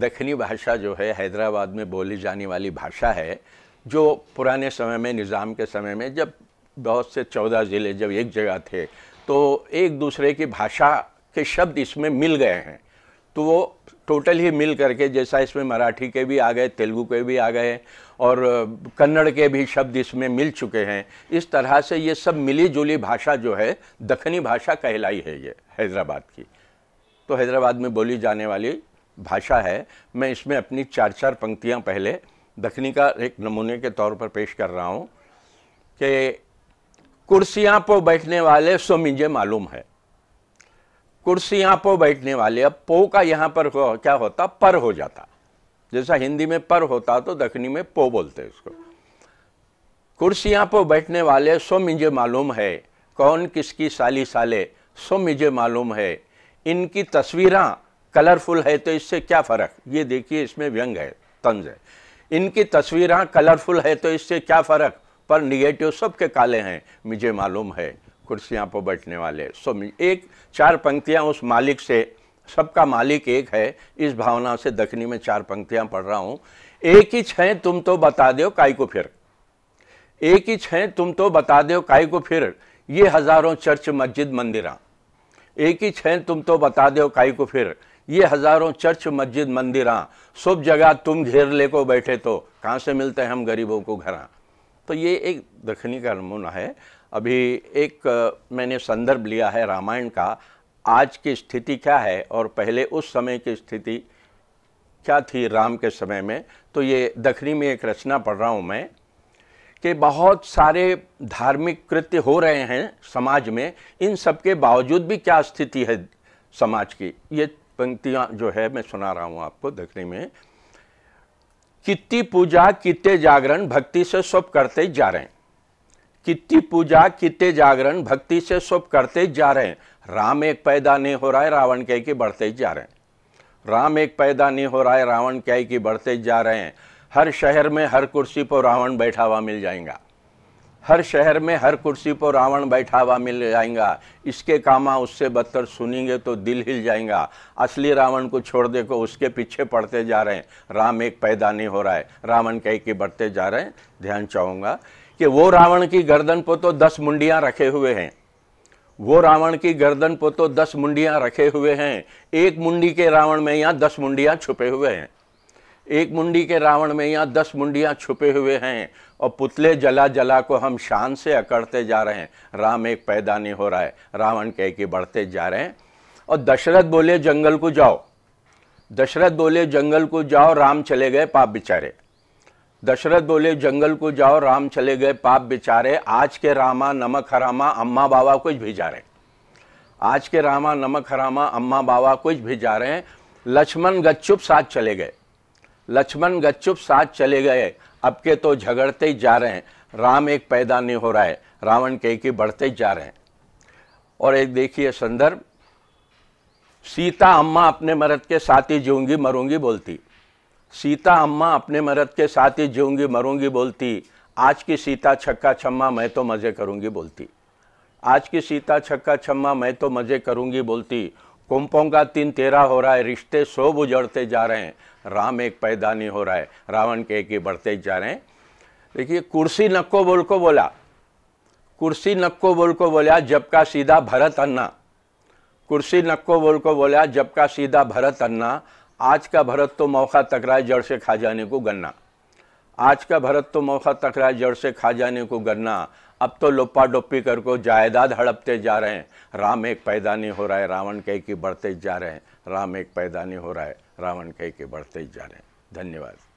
दखनी भाषा जो है हैदराबाद में बोली जाने वाली भाषा है जो पुराने समय में निज़ाम के समय में जब बहुत से चौदह ज़िले जब एक जगह थे तो एक दूसरे की भाषा के शब्द इसमें मिल गए हैं तो वो टोटल ही मिल करके जैसा इसमें मराठी के भी आ गए तेलुगू के भी आ गए और कन्नड़ के भी शब्द इसमें मिल चुके हैं इस तरह से ये सब मिली जुली भाषा जो है दखनी भाषा कहलाई है ये हैदराबाद की तो हैदराबाद में बोली जाने वाली भाषा है मैं इसमें अपनी चार चार पंक्तियां पहले दखनी का एक नमूने के तौर पर पेश कर रहा हूं कि कुर्सियां पर बैठने वाले सो मुझे मालूम है कुर्सियां पर बैठने वाले अब पो का यहां पर हो, क्या होता पर हो जाता जैसा हिंदी में पर होता तो दखनी में पो बोलते उसको कुर्सियां पर बैठने वाले सो मुझे मालूम है कौन किसकी साली साले सो मुझे मालूम है इनकी तस्वीरें कलरफुल है तो इससे क्या फ़र्क ये देखिए इसमें व्यंग है तंज है इनकी तस्वीर कलरफुल है तो इससे क्या फ़र्क पर निगेटिव सब के काले हैं मुझे मालूम है कुर्सियाँ पर बैठने वाले सो एक चार पंक्तियाँ उस मालिक से सबका मालिक एक है इस भावना से दखनी में चार पंक्तियां पढ़ रहा हूं एक ही छह तुम तो बता दो काई को फिर एक ही छह तुम तो बता दो काई को फिर ये हज़ारों चर्च मस्जिद मंदिर एक ही छह तुम तो बता दो काई को फिर ये हज़ारों चर्च मस्जिद मंदिर सब जगह तुम घेर ले को बैठे तो कहाँ से मिलते हैं हम गरीबों को घर तो ये एक दखनी का नमूना है अभी एक मैंने संदर्भ लिया है रामायण का आज की स्थिति क्या है और पहले उस समय की स्थिति क्या थी राम के समय में तो ये दखनी में एक रचना पढ़ रहा हूँ मैं कि बहुत सारे धार्मिक कृत्य हो रहे हैं समाज में इन सब के बावजूद भी क्या स्थिति है समाज की ये पंक्तियां जो है मैं सुना रहा हूं आपको देखने में कितनी पूजा कितने जागरण भक्ति से सब करते जा रहे हैं कितनी पूजा कितने जागरण भक्ति से सब करते जा रहे हैं राम एक पैदा नहीं हो रहा है रावण कह के बढ़ते जा रहे हैं राम एक पैदा नहीं हो रहा है रावण कह के बढ़ते जा रहे हैं हर शहर में हर कुर्सी पर रावण बैठा हुआ मिल जाएगा हर शहर में हर कुर्सी पर रावण बैठा हुआ मिल जाएगा इसके कामा उससे बदतर सुनेंगे तो दिल हिल जाएगा असली रावण को छोड़ दे को उसके पीछे पड़ते जा रहे हैं राम एक पैदा नहीं हो रहा है रावण कह के बढ़ते जा रहे हैं ध्यान चाहूँगा कि वो रावण की गर्दन पर तो दस मुंडियाँ रखे हुए हैं वो रावण की गर्दन पर तो दस मुंडियाँ रखे हुए हैं एक मुंडी के रावण में यहाँ दस मुंडियाँ छुपे हुए हैं एक मुंडी के रावण में यहाँ दस मुंडियाँ छुपे हुए हैं और पुतले जला जला को हम शान से अकड़ते जा रहे हैं राम एक पैदा नहीं हो रहा है रावण कह के बढ़ते जा रहे हैं और दशरथ बोले जंगल को जाओ दशरथ बोले जंगल को जाओ राम चले गए पाप बिचारे दशरथ बोले जंगल को जाओ राम चले गए पाप बिचारे आज के रामा नमक हरामा अम्मा बाबा कुछ भी जा रहे हैं आज के रामा नमक हरामा अम्मा बाबा कुछ भी जा रहे हैं लक्ष्मण गच्चुप साथ चले गए लक्ष्मण गच्चुप साथ चले गए अब के तो झगड़ते ही जा रहे हैं राम एक पैदा नहीं हो रहा है रावण के बढ़ते ही जा रहे हैं और एक देखिए संदर्भ सीता अम्मा अपने मरद के साथ ही जीऊंगी मरूंगी बोलती सीता अम्मा अपने मरद के साथ ही जीऊंगी मरूंगी बोलती आज की सीता छक्का छम्मा मैं तो मज़े करूंगी बोलती आज की सीता छक्का छम्मा मैं तो मज़े करूंगी बोलती कुंपों का तीन तेरा हो रहा है रिश्ते सो उजड़ते जा रहे हैं राम एक पैदा नहीं हो रहा है रावण के एक ही बढ़ते जा रहे हैं देखिए कुर्सी नक्को बोल को बोला कुर्सी नक्को बोल को बोला जब का सीधा भरत अन्ना कुर्सी नक्को बोल को बोला जब का सीधा भरत अन्ना आज का भरत तो मौका तक रहा है जड़ से खा जाने को गन्ना आज का भरत तो मौखा तकरा जड़ से खा जाने को गन्ना अब तो लोपा डोपी कर को जायदाद हड़पते जा रहे हैं राम एक पैदा नहीं हो रहा है रावण कह के बढ़ते जा रहे हैं राम एक पैदा नहीं हो रहा है रावण कह के बढ़ते जा रहे हैं धन्यवाद